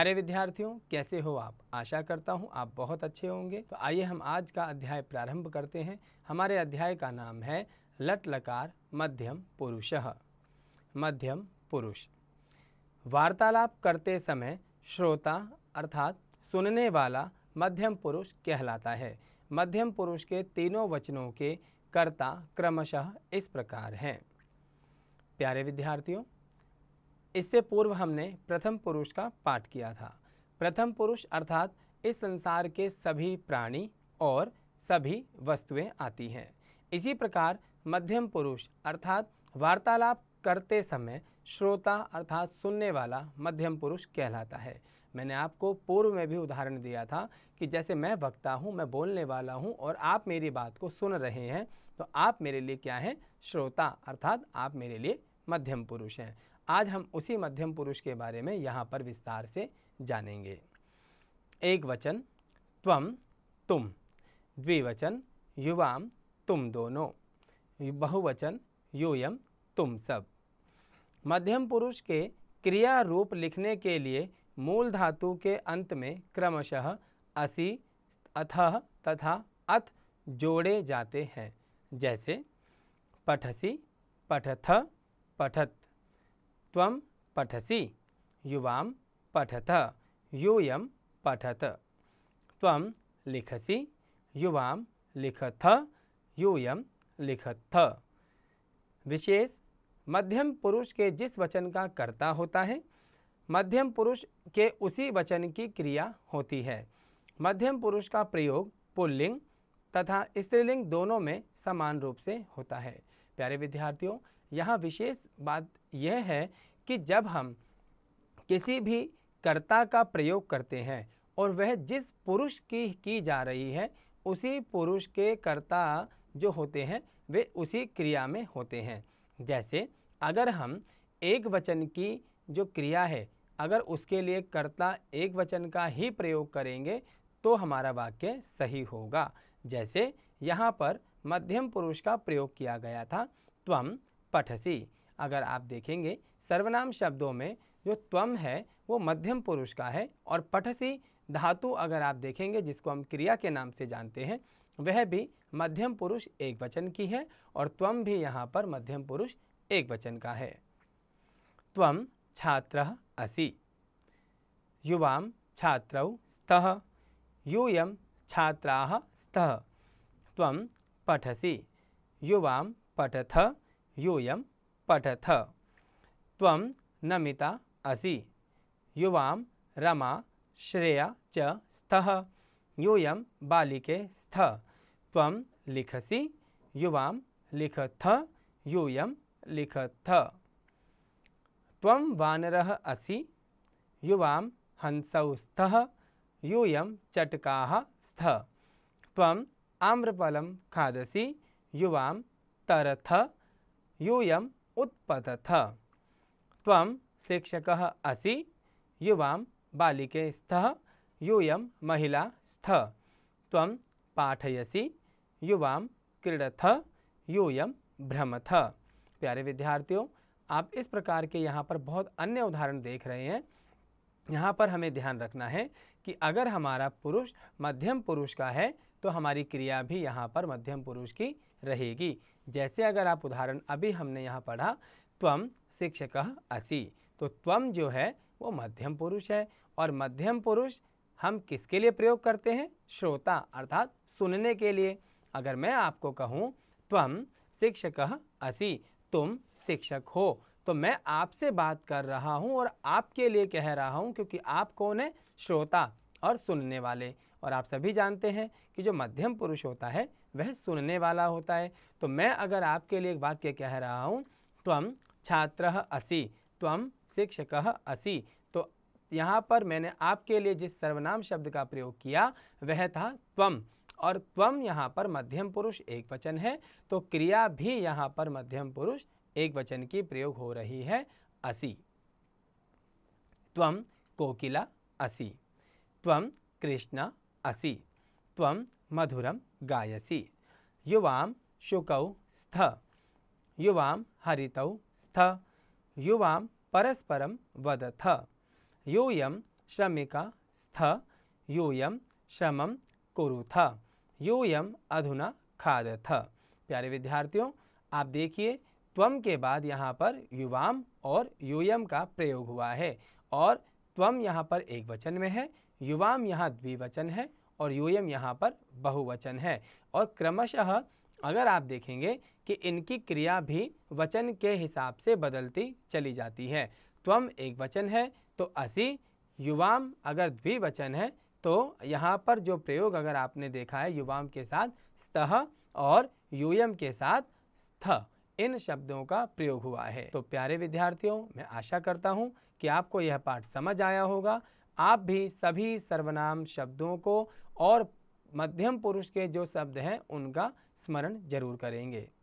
प्यारे विद्यार्थियों कैसे हो आप आशा करता हूँ आप बहुत अच्छे होंगे तो आइए हम आज का अध्याय प्रारंभ करते हैं हमारे अध्याय का नाम है लट लकार मध्यम पुरुष मध्यम पुरुष वार्तालाप करते समय श्रोता अर्थात सुनने वाला मध्यम पुरुष कहलाता है मध्यम पुरुष के तीनों वचनों के कर्ता क्रमशः इस प्रकार हैं प्यारे विद्यार्थियों इससे पूर्व हमने प्रथम पुरुष का पाठ किया था प्रथम पुरुष अर्थात इस संसार के सभी प्राणी और सभी वस्तुएं आती हैं इसी प्रकार मध्यम पुरुष अर्थात वार्तालाप करते समय श्रोता अर्थात सुनने वाला मध्यम पुरुष कहलाता है मैंने आपको पूर्व में भी उदाहरण दिया था कि जैसे मैं वक्ता हूँ मैं बोलने वाला हूँ और आप मेरी बात को सुन रहे हैं तो आप मेरे लिए क्या हैं श्रोता अर्थात आप मेरे लिए मध्यम पुरुष हैं आज हम उसी मध्यम पुरुष के बारे में यहाँ पर विस्तार से जानेंगे एक वचन त्वम तुम द्विवचन युवाम तुम दोनों बहुवचन यूयम तुम सब मध्यम पुरुष के क्रिया रूप लिखने के लिए मूल धातु के अंत में क्रमशः असी अथ तथा अथ जोड़े जाते हैं जैसे पठसी पठथ पठत त्वं पठसी युवाम पठत यूय पठत त्वं लिखसी युवाम लिखथ यूय लिखथ विशेष मध्यम पुरुष के जिस वचन का कर्ता होता है मध्यम पुरुष के उसी वचन की क्रिया होती है मध्यम पुरुष का प्रयोग पुल्लिंग तथा स्त्रीलिंग दोनों में समान रूप से होता है प्यारे विद्यार्थियों यहाँ विशेष बात यह है कि जब हम किसी भी कर्ता का प्रयोग करते हैं और वह जिस पुरुष की की जा रही है उसी पुरुष के कर्ता जो होते हैं वे उसी क्रिया में होते हैं जैसे अगर हम एक वचन की जो क्रिया है अगर उसके लिए कर्ता एक वचन का ही प्रयोग करेंगे तो हमारा वाक्य सही होगा जैसे यहाँ पर मध्यम पुरुष का प्रयोग किया गया था त्वम पठसी अगर आप देखेंगे सर्वनाम शब्दों में जो त्वम है वो मध्यम पुरुष का है और पठसी धातु अगर आप देखेंगे जिसको हम क्रिया के नाम से जानते हैं वह भी मध्यम पुरुष एक वचन की है और त्वम भी यहाँ पर मध्यम पुरुष एक वचन का है त्वम छात्र असी युवाम छात्रौ स्तः यूयम छात्रा स्तः त्वम पठसी युवाम पठथ यूय पठथ नमिता असि युवा रमा श्रेया च स्थ यूय बालिके स्थ लिखसी लिखसि लिखथ यूय लिखथ त्वं असि युवां हंसौ स्थ यूय चटका स्थ आम्रफल खादसी खादसि तरथ यूयम् उत्पतथ त्वं शिक्षकः असि युवां बालिके स्थः यूयं महिला स्थ त्वं पाठयसि युवाम क्रीडथ यूयम भ्रमथ प्यारे विद्यार्थियों आप इस प्रकार के यहाँ पर बहुत अन्य उदाहरण देख रहे हैं यहाँ पर हमें ध्यान रखना है कि अगर हमारा पुरुष मध्यम पुरुष का है तो हमारी क्रिया भी यहाँ पर मध्यम पुरुष की रहेगी जैसे अगर आप उदाहरण अभी हमने यहाँ पढ़ा त्वम शिक्षक असी तो त्वम जो है वो मध्यम पुरुष है और मध्यम पुरुष हम किसके लिए प्रयोग करते हैं श्रोता अर्थात सुनने के लिए अगर मैं आपको कहूँ त्वम शिक्षक असी तुम शिक्षक हो तो मैं आपसे बात कर रहा हूँ और आपके लिए कह रहा हूँ क्योंकि आप कौन है श्रोता और सुनने वाले और आप सभी जानते हैं कि जो मध्यम पुरुष होता है वह सुनने वाला होता है तो मैं अगर आपके लिए एक वाक्य कह रहा हूँ त्वम छात्र असी त्वम शिक्षक असी तो यहाँ पर मैंने आपके लिए जिस सर्वनाम शब्द का प्रयोग किया वह था त्वम और त्वम यहाँ पर मध्यम पुरुष एक वचन है तो क्रिया भी यहाँ पर मध्यम पुरुष एक वचन की प्रयोग हो रही है असी त्वम कोकिला असी त्वम कृष्णा असी तम मधुर गायसी युवाम शुकौ स्थ युवा हरितौ स्थ युवां परस्परं वदथ यूयं श्रमिका स्थ यूय श्रम कुरुथ यूयम अधुना खादथ प्यारे विद्यार्थियों आप देखिए त्वम के बाद यहाँ पर युवाम और यूयम का प्रयोग हुआ है और त्वम यहाँ पर एक वचन में है युवाम यहाँ द्विवचन है और यूयम यहाँ पर बहुवचन है और क्रमशः अगर आप देखेंगे कि इनकी क्रिया भी वचन के हिसाब से बदलती चली जाती है त्वम एक वचन है तो असी युवाम अगर द्विवचन है तो यहाँ पर जो प्रयोग अगर आपने देखा है युवाम के साथ स्तः और यूयम के साथ स्थ इन शब्दों का प्रयोग हुआ है तो प्यारे विद्यार्थियों मैं आशा करता हूँ कि आपको यह पाठ समझ आया होगा आप भी सभी सर्वनाम शब्दों को और मध्यम पुरुष के जो शब्द हैं उनका स्मरण जरूर करेंगे